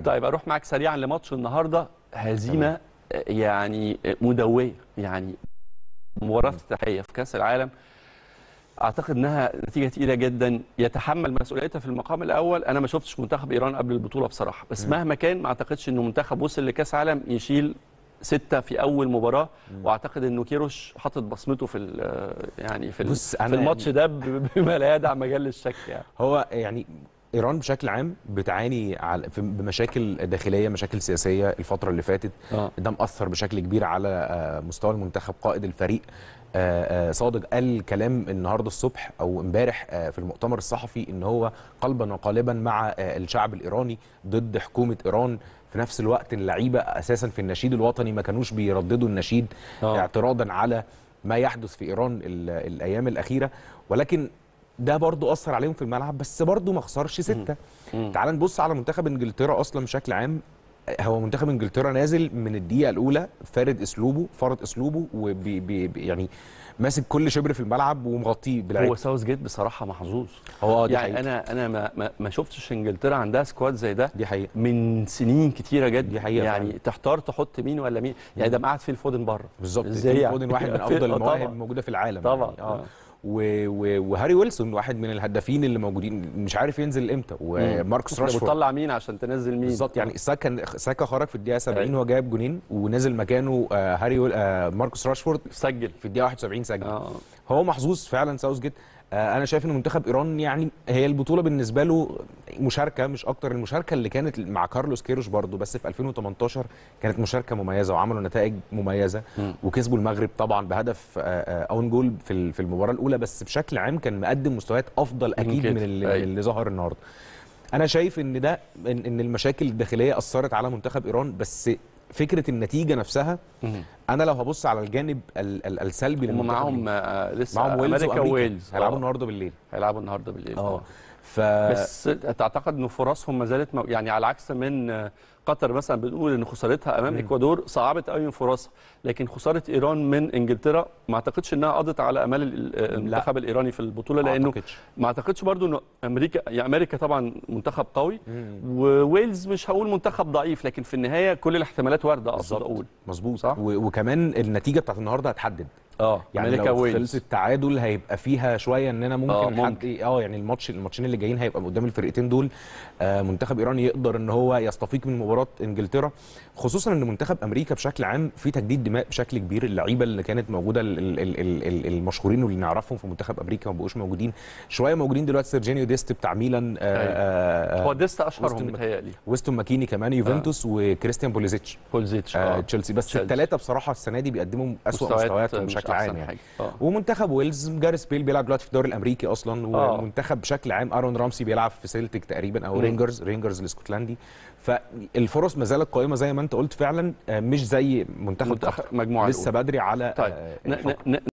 طيب اروح معاك سريعا لماتش النهارده هزيمه آه، يعني آه، مدويه يعني مباراه افتتاحيه في كاس العالم اعتقد انها نتيجه ثقيله جدا يتحمل مسؤوليتها في المقام الاول انا ما شفتش منتخب ايران قبل البطوله بصراحه بس مهما كان ما اعتقدش انه منتخب وصل لكاس عالم يشيل ستة في أول مباراة وأعتقد إنه كيروش حاطط بصمته في آه، يعني في, في الماتش يعني ده بما لا يدع مجال للشك يعني هو يعني ايران بشكل عام بتعاني على بمشاكل داخليه مشاكل سياسيه الفتره اللي فاتت آه. ده مأثر بشكل كبير على آه، مستوى المنتخب قائد الفريق آه، آه، صادق قال كلام النهارده الصبح او امبارح في المؤتمر الصحفي ان هو قلبا وقالبا مع الشعب الايراني ضد حكومه ايران في نفس الوقت اللعيبه اساسا في النشيد الوطني ما كانوش بيرددوا النشيد آه. اعتراضا على ما يحدث في ايران الايام الاخيره ولكن ده برضو اثر عليهم في الملعب بس برضو ما خسرش سته تعال نبص على منتخب انجلترا اصلا بشكل عام هو منتخب انجلترا نازل من الدقيقه الاولى فارد اسلوبه فارد اسلوبه وبي بي بي يعني ماسك كل شبر في الملعب ومغطيه بالعكس هو ساوث جيت بصراحه محظوظ هو دي يعني حقيقة. انا انا ما, ما شفتش انجلترا عندها سكواد زي ده دي حقيقه من سنين كتيره جدا دي حقيقه يعني فعلا. تحتار تحط مين ولا مين يعني ده مقعد فيه الفودن بره بالظبط الفودن يعني؟ واحد من افضل آه، المواهب الموجوده في العالم يعني. طبعا يعني. آه. آه. وهاري ويلسون واحد من الهدافين اللي موجودين مش عارف ينزل امتى وماركوس راشفورد بتطلع مين عشان تنزل مين بالظبط يعني ساكا ساكا خرج في الدقيقه 70 أيوه. هو جايب جونين ونزل مكانه آه، هاري آه، ماركوس راشفورد سجل في الدقيقه 71 سجل آه. هو محظوظ فعلا ساوث جيت آه، انا شايف ان منتخب ايران يعني هي البطوله بالنسبه له مشاركه مش اكتر المشاركه اللي كانت مع كارلوس كيروش برضو بس في 2018 كانت مشاركه مميزه وعملوا نتائج مميزه وكسبوا المغرب طبعا بهدف اون آه، جول آه، في المباراه الاولى بس بشكل عام كان مقدم مستويات افضل اكيد من اللي, أيوة. اللي ظهر النهارده انا شايف ان ده ان المشاكل الداخليه اثرت على منتخب ايران بس فكره النتيجه نفسها انا لو هبص على الجانب السلبي هم معاهم آه، لسه معاهم ويلز امريكا ويلز هيلعبوا النهارده بالليل هيلعبوا النهارده بالليل اه ف... بس تعتقد ان فرصهم ما زالت مو... يعني على عكس من قطر مثلا بنقول ان خسارتها امام اكوادور صعبت قوي فرصها لكن خساره ايران من انجلترا ما اعتقدش انها قضت على امال المنتخب لا. الايراني في البطوله لانه أعتقدش. ما اعتقدش برضو ان امريكا يعني امريكا طبعا منتخب قوي وويلز مش هقول منتخب ضعيف لكن في النهايه كل الاحتمالات وارده اقصد اقول مظبوط صح و... وكمان النتيجه بتاعت النهارده هتحدد اه يعني لو ويلز. خلصت هيبقى فيها شويه اننا ممكن اه ممكن. إيه، اه يعني الماتش الماتشين اللي جايين هيبقى قدام الفرقتين دول آه منتخب ايران يقدر ان هو يستفيق من مباراه انجلترا خصوصا ان منتخب امريكا بشكل عام في تجديد دماء بشكل كبير اللعيبه اللي كانت موجوده المشهورين واللي نعرفهم في منتخب امريكا ما بقوش موجودين شويه موجودين دلوقتي سيرجينيو ديست بتاع ميلان آه، أيوه. آه، آه، هو ديست اشهرهم متهيألي ويستون ماكيني كمان يوفنتوس آه. وكريستيان بوليزيتش بوليزيتش آه. تشيلسي بس الثلاثه بصراحه السنه دي بيقدموا اسوء مستويات بشكل بشكل عام يعني آه. ومنتخب ويلز جاريس بيل بيلعب دلوقتي في الدوري الامريكي اصلا آه. والمنتخب بشكل عام ارون رامسي بيلعب في سيلتك تقريبا او رينجرز رينجرز الاسكتلندي فالفرص ما زالت قائمه زي ما انت قلت فعلا آه، مش زي منتخب مجموعه لسه بدري على طيب.